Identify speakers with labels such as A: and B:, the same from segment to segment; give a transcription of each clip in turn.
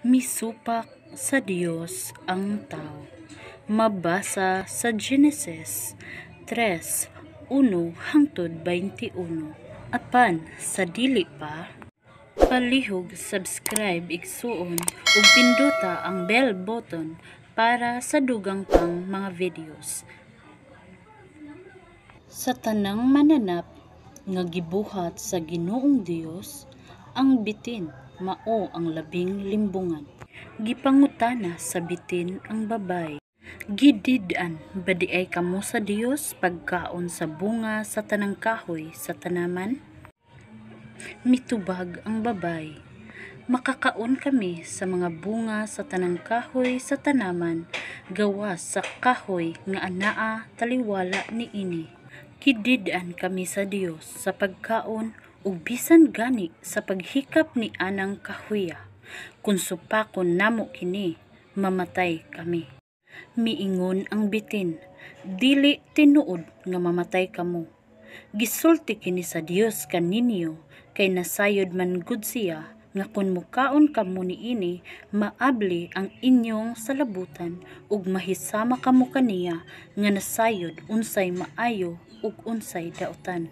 A: misupak sa Diyos ang tao. Mabasa sa Genesis 3:1 hangtod 21. Apan sa dili pa, palihog subscribe igsuon ug pinduta ang bell button para sa dugang pang mga videos. Sa tanang mananap nga gibuhat sa Ginoong Dios ang bitin mao ang labing limbungan. Gipangutana sa bitin ang babay. Gididan, badi ay kamo sa Dios pagkaon sa bunga sa tanang kahoy sa tanaman? Mitubag ang babay. Makakaon kami sa mga bunga sa tanang kahoy sa tanaman, gawas sa kahoy nga anaa taliwala ni ini. Kididan kami sa Dios sa pagkaon ubisan bisan gani sa paghikap ni anang kahuya kun supakon namo kini mamatay kami miingon ang bitin dili tinuod nga mamatay kamo gisulti kini sa Dios kaninyo kay nasayod man gud siya nga kun mukaon kamo ni ini, maabli ang inyong salabutan ug mahisama kamo kaniya nga nasayod unsay maayo ug unsay daotan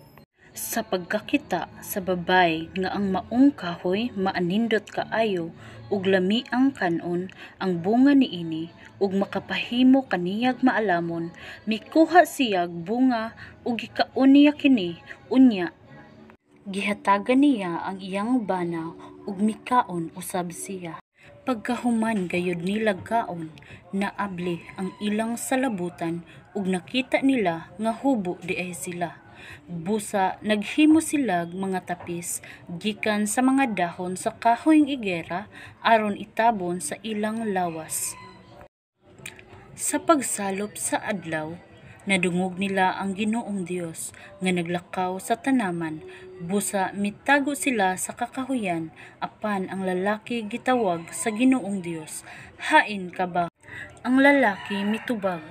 A: sa pagkakita sa babay nga ang maong kahoy maanindot kaayo ug lami ang kanon ang bunga niini ug makapahimo kaniyag maalamon mikuha siyag bunga ug gikaon niya kini unya gihatagan niya ang iyang bana ug mikaon usab siya pagkahuman gayud nilag kaon naable ang ilang salabutan ug nakita nila nga hubo di ay sila busa naghimo silag mga tapis gikan sa mga dahon sa kahoyng igera aron itabon sa ilang lawas. Sa pagsalop sa adlaw, nadungog nila ang Ginoong Dios nga naglakaw sa tanaman busa mitago sila sa kakahuyan apan ang lalaki gitawag sa Ginoong Dios hain ka ba ang lalaki mitubag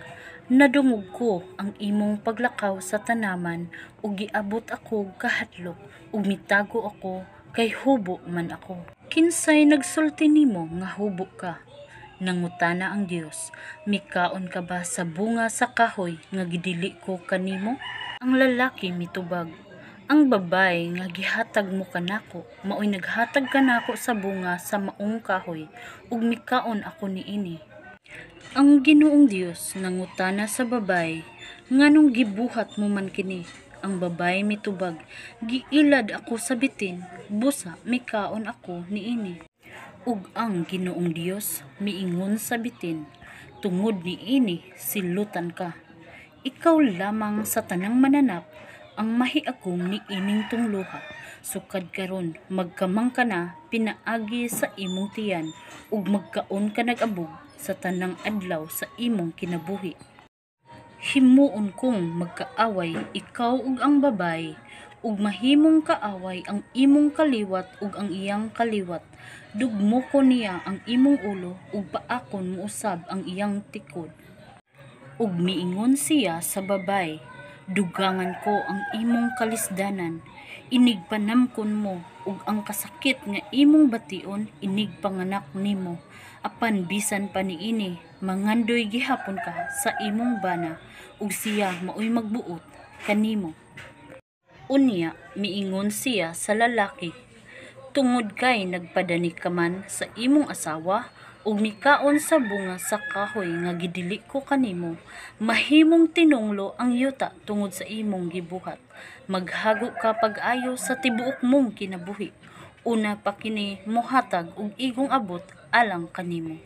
A: Nadungog ko ang imong paglakaw sa tanaman ug giabot ako kahatlok ug mitago ako kay hubo man ako. Kinsay nagsulti nimo nga hubo ka? Nangutana ang Dios, mikaon ka ba sa bunga sa kahoy nga gidili ko kanimo? Ang lalaki mitubag, ang babay nga gihatag mo kanako, maoy naghatag kanako sa bunga sa maong kahoy ug mikaon ako niini. Ang Ginoong Dios nangutana sa babay, nganong gibuhat mo man kini? Ang babay mitubag, giilad ako sa bitin, busa mikaon ako niini. Ug ang Ginoong Dios miingon sa bitin, tungod niini silutan ka. Ikaw lamang sa tanang mananap ang mahiagong niining tungluha sukad karon magkamang ka na pinaagi sa imong tiyan ug magkaon ka nagabog sa tanang adlaw sa imong kinabuhi himuon kong magkaaway ikaw ug ang babay ug mahimong kaaway ang imong kaliwat ug ang iyang kaliwat dugmo ko niya ang imong ulo ug paakon mo usab ang iyang tikod ug miingon siya sa babay Dugangan ko ang imong kalisdanan, inigpanamkon mo, ug ang kasakit nga imong bation, inigpanganak nimo. Apan bisan pa niini, mangandoy gihapon ka sa imong bana, ug siya maoy magbuot kanimo. Unya, miingon siya sa lalaki, tungod kay nagpadani ka man sa imong asawa, Umikaon sa bunga sa kahoy nga gidili ko kanimo, mahimong tinunglo ang yuta tungod sa imong gibuhat. Maghago ka pag-ayo sa tibuok mong kinabuhi. Una pa kini mohatag og igong abot alang kanimo.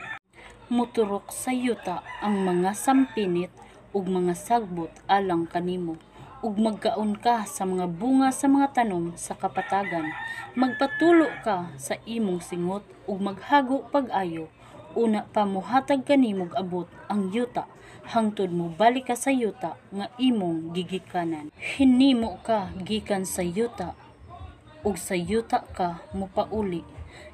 A: Muturok sa yuta ang mga sampinit ug mga sagbot alang kanimo ug magkaon ka sa mga bunga sa mga tanom sa kapatagan magpatulo ka sa imong singot ug maghago pag-ayo Una pa mo hatag kanimog abot ang yuta, hangtod mo balik ka sa yuta nga imong gigikanan. Hinimo ka gikan sa yuta, ug sa yuta ka mupauli.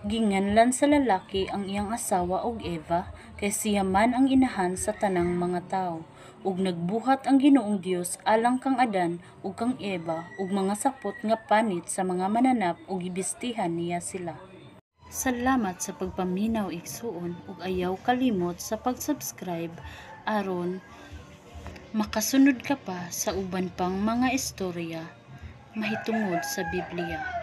A: Ginganlan sa lalaki ang iyang asawa og Eva kay siya man ang inahan sa tanang mga tao ug nagbuhat ang Ginoong Dios alang kang Adan ug kang Eva ug mga sapot nga panit sa mga mananap ug gibistihan niya sila. Salamat sa pagpaminaw igsuon ug ayaw kalimot sa pag-subscribe aron makasunod ka pa sa uban pang mga istorya mahitungod sa Biblia.